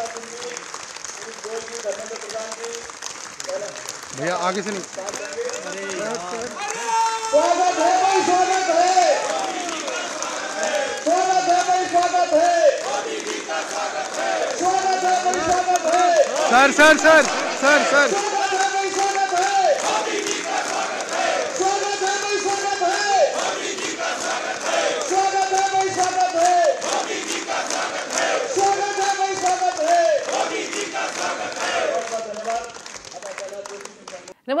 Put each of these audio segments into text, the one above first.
भैया आगे से नहीं स्वागत है भाई स्वागत है स्वागत है भाई स्वागत है स्वागत है भाई स्वागत है sir sir sir sir sir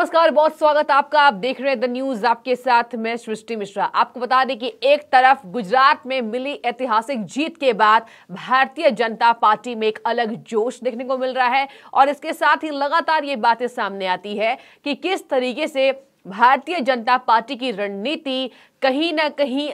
नमस्कार बहुत स्वागत आपका आप देख रहे हैं द न्यूज आपके साथ मैं सृष्टि मिश्रा आपको बता दें कि एक तरफ गुजरात में मिली ऐतिहासिक जीत के बाद भारतीय जनता पार्टी में एक अलग जोश देखने को मिल रहा है और इसके साथ ही लगातार ये बातें सामने आती है कि किस तरीके से भारतीय जनता पार्टी की रणनीति कहीं ना कहीं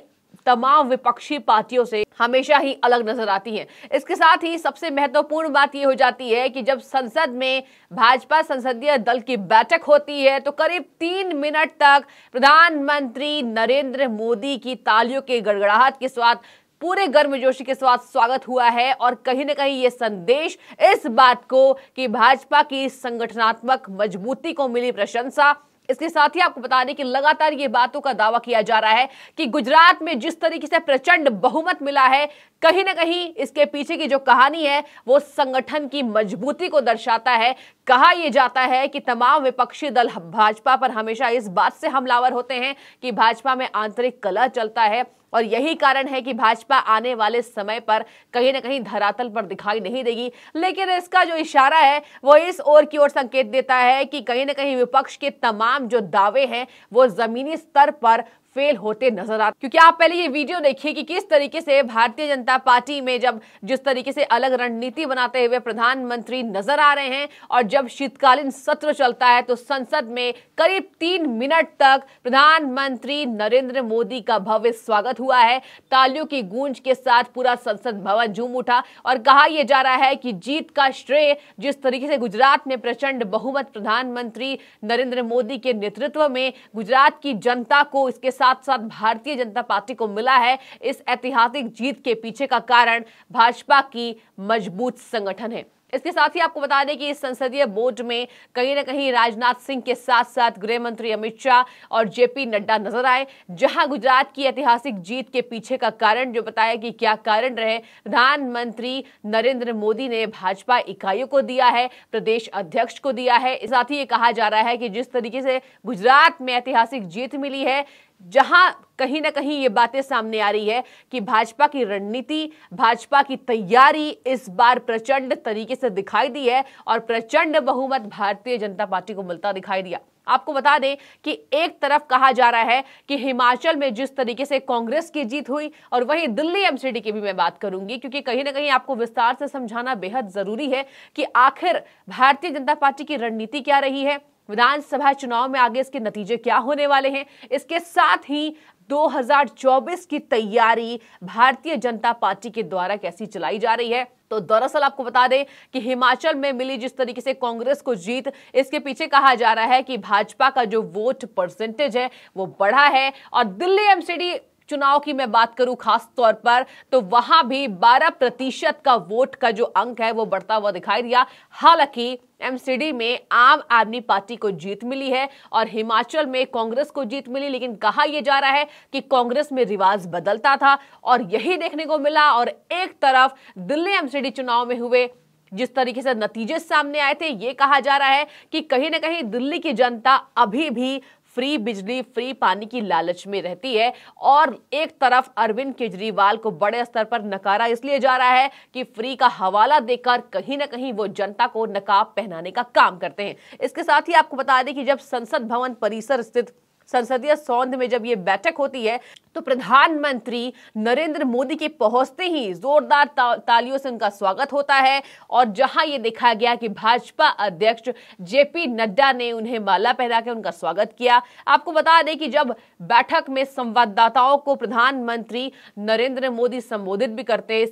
तमाम विपक्षी पार्टियों से हमेशा ही अलग नजर आती हैं इसके साथ ही सबसे महत्वपूर्ण बात यह हो जाती है कि जब संसद में भाजपा संसदीय दल की बैठक होती है तो करीब तीन मिनट तक प्रधानमंत्री नरेंद्र मोदी की तालियों के गड़गड़ाहट के साथ पूरे गर्मजोशी के साथ स्वागत हुआ है और कहीं ना कहीं ये संदेश इस बात को कि भाजपा की संगठनात्मक मजबूती को मिली प्रशंसा इसके साथ ही आपको बता दें कि लगातार ये बातों का दावा किया जा रहा है कि गुजरात में जिस तरीके से प्रचंड बहुमत मिला है कहीं ना कहीं इसके पीछे की जो कहानी है वो संगठन की मजबूती को दर्शाता है कहा यह जाता है कि तमाम विपक्षी दल भाजपा पर हमेशा इस बात से हमलावर होते हैं कि भाजपा में आंतरिक कला चलता है और यही कारण है कि भाजपा आने वाले समय पर कहीं ना कहीं धरातल पर दिखाई नहीं देगी लेकिन इसका जो इशारा है वो इस ओर की ओर संकेत देता है कि कहीं ना कहीं विपक्ष के तमाम तमाम जो दावे हैं वो ज़मीनी स्तर पर फेल होते नजर आते क्योंकि आप पहले ये वीडियो देखिए कि किस तरीके से भारतीय जनता पार्टी में जब जिस तरीके से अलग रणनीति बनाते हुए प्रधानमंत्री नजर आ रहे हैं और जब शीतकालीन सत्र चलता है तो संसद में करीब तीन मिनट तक प्रधानमंत्री नरेंद्र मोदी का भव्य स्वागत हुआ है तालियों की गूंज के साथ पूरा संसद भवन झूम उठा और कहा यह जा रहा है कि जीत का श्रेय जिस तरीके से गुजरात में प्रचंड बहुमत प्रधानमंत्री नरेंद्र मोदी के नेतृत्व में गुजरात की जनता को इसके साथ साथ साथ भारतीय जनता पार्टी को मिला है इस ऐतिहासिक जीत के पीछे का कारण भाजपा की मजबूत संगठन है इसके साथ ही आपको बता दें कि इस संसदीय बोर्ड में कहीं ना कहीं राजनाथ सिंह के साथ साथ गृह मंत्री अमित शाह और जेपी नड्डा नजर आए जहां गुजरात की ऐतिहासिक जीत के पीछे का कारण जो बताया कि क्या कारण रहे प्रधानमंत्री नरेंद्र मोदी ने भाजपा इकाइयों को दिया है प्रदेश अध्यक्ष को दिया है साथ ही ये कहा जा रहा है कि जिस तरीके से गुजरात में ऐतिहासिक जीत मिली है जहां कहीं ना कहीं ये बातें सामने आ रही है कि भाजपा की रणनीति भाजपा की तैयारी इस बार प्रचंड तरीके से दिखाई दी है और प्रचंड बहुमत भारतीय जनता पार्टी को मिलता दिखाई दिया आपको बता दें कि एक तरफ कहा जा रहा है कि हिमाचल में जिस तरीके से कांग्रेस की जीत हुई और वहीं दिल्ली एमसीडी की भी मैं बात करूंगी क्योंकि कहीं ना कहीं आपको विस्तार से समझाना बेहद जरूरी है कि आखिर भारतीय जनता पार्टी की रणनीति क्या रही है विधानसभा चुनाव में आगे इसके नतीजे क्या होने वाले हैं इसके साथ ही 2024 की तैयारी भारतीय जनता पार्टी के द्वारा कैसी चलाई जा रही है तो दरअसल आपको बता दें कि हिमाचल में मिली जिस तरीके से कांग्रेस को जीत इसके पीछे कहा जा रहा है कि भाजपा का जो वोट परसेंटेज है वो बढ़ा है और दिल्ली एमसीडी चुनाव की मैं बात करूं खास तौर पर तो वहां भी 12 प्रतिशत का वोट का जो अंक है वो बढ़ता हुआ दिखाई दिया हालांकि एमसीडी में आम आदमी पार्टी को जीत मिली है और हिमाचल में कांग्रेस को जीत मिली लेकिन कहा यह जा रहा है कि कांग्रेस में रिवाज बदलता था और यही देखने को मिला और एक तरफ दिल्ली एमसीडी चुनाव में हुए जिस तरीके से नतीजे सामने आए थे ये कहा जा रहा है कि कहीं ना कहीं दिल्ली की जनता अभी भी फ्री बिजली फ्री पानी की लालच में रहती है और एक तरफ अरविंद केजरीवाल को बड़े स्तर पर नकारा इसलिए जा रहा है कि फ्री का हवाला देकर कहीं ना कहीं वो जनता को नकाब पहनाने का काम करते हैं इसके साथ ही आपको बता दें कि जब संसद भवन परिसर स्थित संसदीय सौंध में जब ये बैठक होती है तो प्रधानमंत्री नरेंद्र मोदी के पहुंचते ही जोरदार ता, तालियों से उनका स्वागत होता है और जहां ये देखा गया कि भाजपा अध्यक्ष जेपी नड्डा ने उन्हें माला पहना के उनका स्वागत किया आपको बता दें कि जब बैठक में संवाददाताओं को प्रधानमंत्री नरेंद्र मोदी संबोधित भी करते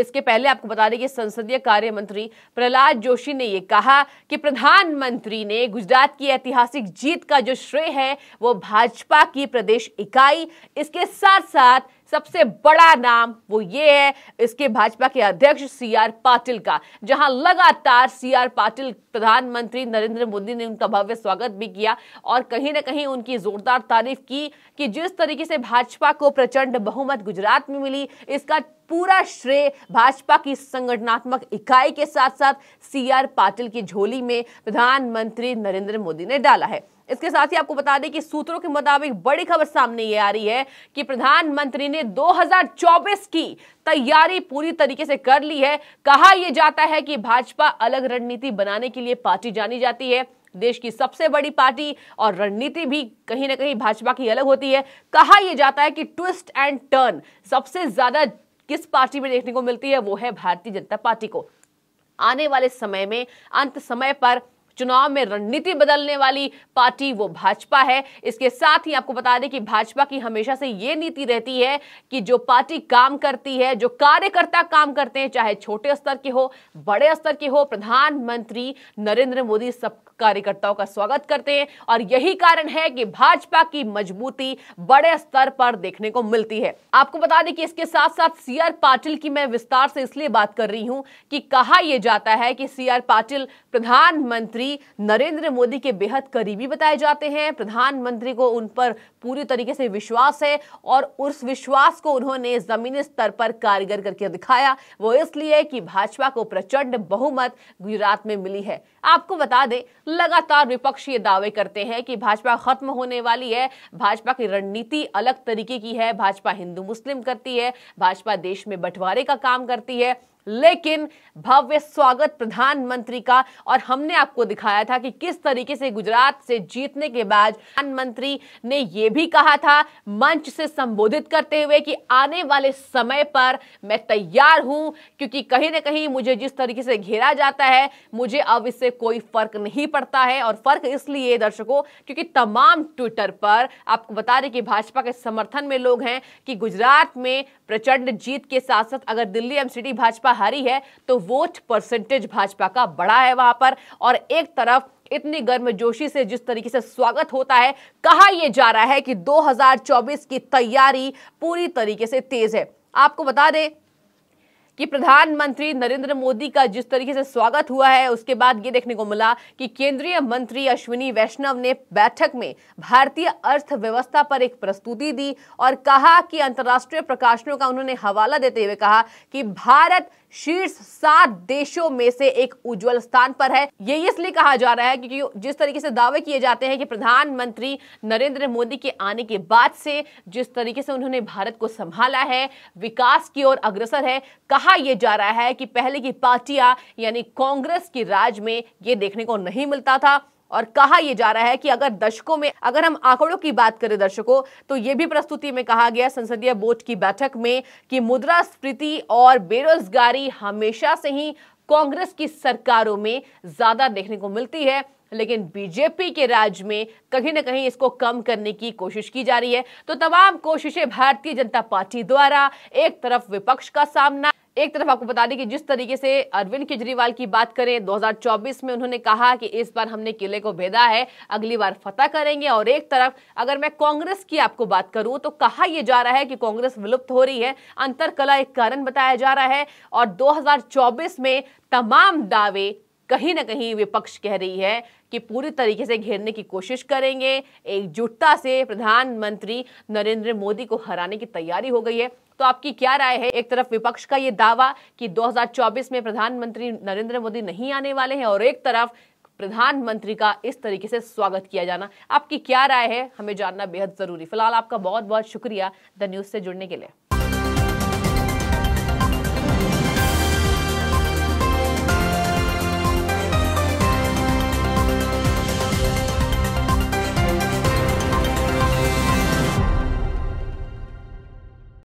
इसके पहले आपको बता दें कि संसदीय कार्य मंत्री प्रहलाद जोशी ने यह कहा कि प्रधानमंत्री ने गुजरात की ऐतिहासिक जीत का जो श्रेय है वो भाजपा की प्रदेश इकाई इसके साथ साथ सबसे बड़ा नाम वो ये है इसके भाजपा के अध्यक्ष सी आर पाटिल का जहां लगातार सी आर पाटिल प्रधानमंत्री नरेंद्र मोदी ने उनका भव्य स्वागत भी किया और कहीं ना कहीं उनकी जोरदार तारीफ की कि जिस तरीके से भाजपा को प्रचंड बहुमत गुजरात में मिली इसका पूरा श्रेय भाजपा की संगठनात्मक इकाई के साथ साथ सी आर पाटिल की झोली में प्रधानमंत्री नरेंद्र मोदी ने डाला है इसके साथ ही आपको बता दें कि सूत्रों के मुताबिक बड़ी खबर सामने ये आ रही है कि प्रधानमंत्री ने 2024 की तैयारी पूरी तरीके से कर ली है कहा यह जाता है कि भाजपा अलग रणनीति बनाने के लिए पार्टी जानी जाती है देश की सबसे बड़ी पार्टी और रणनीति भी कहीं ना कहीं भाजपा की अलग होती है कहा यह जाता है कि ट्विस्ट एंड टर्न सबसे ज्यादा किस पार्टी में देखने को मिलती है वो है भारतीय जनता पार्टी को आने वाले समय में अंत समय पर चुनाव में रणनीति बदलने वाली पार्टी वो भाजपा है इसके साथ ही आपको बता दें कि भाजपा की हमेशा से ये नीति रहती है कि जो पार्टी काम करती है जो कार्यकर्ता काम करते हैं चाहे छोटे स्तर के हो बड़े स्तर के हो प्रधानमंत्री नरेंद्र मोदी सब कार्यकर्ताओं का स्वागत करते हैं और यही कारण है कि भाजपा की मजबूती बड़े स्तर पर देखने को मिलती है आपको बता दें कि इसके साथ साथ सी आर पाटिल की मैं विस्तार से इसलिए बात कर रही हूं कि कहा यह जाता है कि सी आर पाटिल प्रधानमंत्री मोदी नरेंद्र मोदी के बेहद करीबी बताए जाते हैं प्रधानमंत्री को उन पर पूरी तरीके से विश्वास है और उस विश्वास को उन्होंने जमीनी स्तर पर कारगर करके दिखाया वो इसलिए कि भाजपा को प्रचंड बहुमत गुजरात में मिली है आपको बता दें लगातार विपक्ष ये दावे करते हैं कि भाजपा खत्म होने वाली है भाजपा की रणनीति अलग तरीके की है भाजपा हिंदू मुस्लिम करती है भाजपा देश में बंटवारे का काम करती है लेकिन भव्य स्वागत प्रधानमंत्री का और हमने आपको दिखाया था कि किस तरीके से गुजरात से जीतने के बाद प्रधानमंत्री ने यह भी कहा था मंच से संबोधित करते हुए कि आने वाले समय पर मैं तैयार हूं क्योंकि कहीं ना कहीं मुझे जिस तरीके से घेरा जाता है मुझे अब इससे कोई फर्क नहीं पड़ता है और फर्क इसलिए दर्शकों क्योंकि तमाम ट्विटर पर आपको बता दें कि भाजपा के समर्थन में लोग हैं कि गुजरात में प्रचंड जीत के साथ साथ अगर दिल्ली एमसीडी भाजपा हारी है तो वोट परसेंटेज भाजपा का बड़ा है वहां पर और एक तरफ इतनी गर्मजोशी से जिस तरीके से स्वागत होता है कहा यह जा रहा है कि 2024 की तैयारी पूरी तरीके से तेज है आपको बता दें कि प्रधानमंत्री नरेंद्र मोदी का जिस तरीके से स्वागत हुआ है उसके बाद ये देखने को मिला कि केंद्रीय मंत्री अश्विनी वैष्णव ने बैठक में भारतीय अर्थव्यवस्था पर एक प्रस्तुति दी और कहा कि अंतर्राष्ट्रीय प्रकाशनों का उन्होंने हवाला देते हुए कहा कि भारत शीर्ष सात देशों में से एक उज्जवल स्थान पर है ये इसलिए कहा जा रहा है क्योंकि जिस तरीके से दावे किए जाते हैं कि प्रधानमंत्री नरेंद्र मोदी के आने के बाद से जिस तरीके से उन्होंने भारत को संभाला है विकास की ओर अग्रसर है कहा यह जा रहा है कि पहले की पार्टियां यानी कांग्रेस की राज में ये देखने को नहीं मिलता था और कहा यह जा रहा है कि अगर दशकों में अगर हम आंकड़ों की बात करें दर्शकों तो यह भी प्रस्तुति में कहा गया संसदीय बोर्ड की बैठक में कि मुद्रा स्फीति और बेरोजगारी हमेशा से ही कांग्रेस की सरकारों में ज्यादा देखने को मिलती है लेकिन बीजेपी के राज में कहीं ना कहीं इसको कम करने की कोशिश की जा रही है तो तमाम कोशिशें भारतीय जनता पार्टी द्वारा एक तरफ विपक्ष का सामना एक तरफ आपको बता दें कि जिस तरीके से अरविंद केजरीवाल की बात करें 2024 में उन्होंने कहा कि इस बार हमने किले को भेदा है अगली बार फतह करेंगे और एक तरफ अगर मैं कांग्रेस की आपको बात करूं तो कहा यह जा रहा है कि कांग्रेस विलुप्त हो रही है अंतर कला एक कारण बताया जा रहा है और दो में तमाम दावे कहीं ना कहीं विपक्ष कह रही है कि पूरी तरीके से घेरने की कोशिश करेंगे एकजुटता से प्रधानमंत्री नरेंद्र मोदी को हराने की तैयारी हो गई है तो आपकी क्या राय है एक तरफ विपक्ष का ये दावा कि 2024 में प्रधानमंत्री नरेंद्र मोदी नहीं आने वाले हैं और एक तरफ प्रधानमंत्री का इस तरीके से स्वागत किया जाना आपकी क्या राय है हमें जानना बेहद जरूरी फिलहाल आपका बहुत बहुत शुक्रिया द न्यूज से जुड़ने के लिए